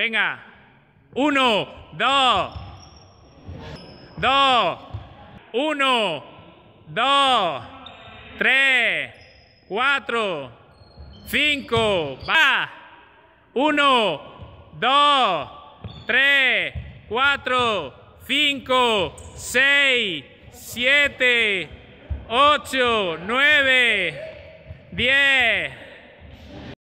Venga. Uno, dos. Dos. Uno, dos. Tres. Cuatro. Cinco. Va. Uno, dos. Tres. Cuatro. Cinco. Seis. Siete. Ocho. Nueve. Diez.